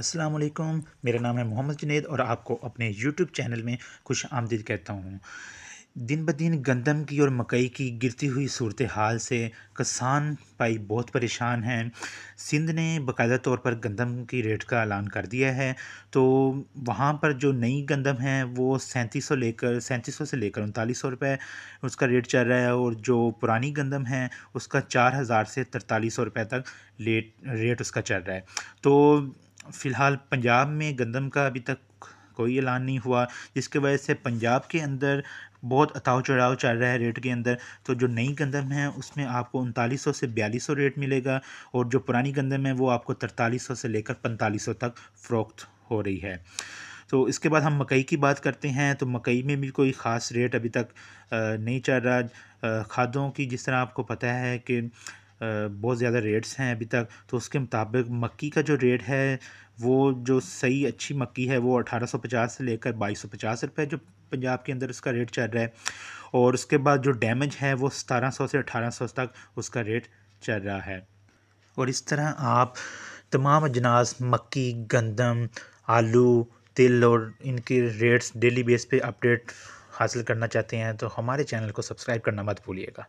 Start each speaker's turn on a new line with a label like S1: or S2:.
S1: अस्सलाम वालेकुम मेरा नाम है मोहम्मद जुनेद और आपको अपने यूट्यूब चैनल में खुश आमदीद कहता हूँ दिन ब दिन गंदम की और मकई की गिरती हुई सूरत हाल से किसान भाई बहुत परेशान हैं सिंध ने बाकायदा तौर पर गंदम की रेट का ऐलान कर दिया है तो वहाँ पर जो नई गंदम है वो सैंतीस सौ लेकर सैंतीस सौ से लेकर उनतालीस सौ रुपये उसका रेट चल रहा है और जो पुरानी गंदम है उसका चार हज़ार से तरतालीस सौ रुपये तक रेट रेट उसका चल रहा है तो फ़िलहाल पंजाब में गंदम का अभी तक कोई ऐलान नहीं हुआ जिसके वजह से पंजाब के अंदर बहुत अताव चढ़ाव चल रहा है रेट के अंदर तो जो नई गंदम है उसमें आपको उनतालीस सौ से बयालीस सौ रेट मिलेगा और जो पुरानी गंदम है वो आपको तरतालीस सौ से लेकर पैंतालीस सौ तक फ़रोख्त हो रही है तो इसके बाद हम मकई की बात करते हैं तो मकई में भी कोई ख़ास रेट अभी तक नहीं चल रहा खादों की जिस तरह आपको पता है कि बहुत ज़्यादा रेट्स हैं अभी तक तो उसके मुताबिक मक्की का जो रेट है वो जो सही अच्छी मक्की है वो 1850 से लेकर 2250 रुपए जो पंजाब के अंदर उसका रेट चल रहा है और उसके बाद जो डैमेज है वो सौ से सौ तक उसका रेट चल रहा है और इस तरह आप तमाम अजनास मक्की गंदम आलू तिल और इनके रेट्स डेली बेस पे अपडेट हासिल करना चाहते हैं तो हमारे चैनल को सब्सक्राइब करना मत भूलिएगा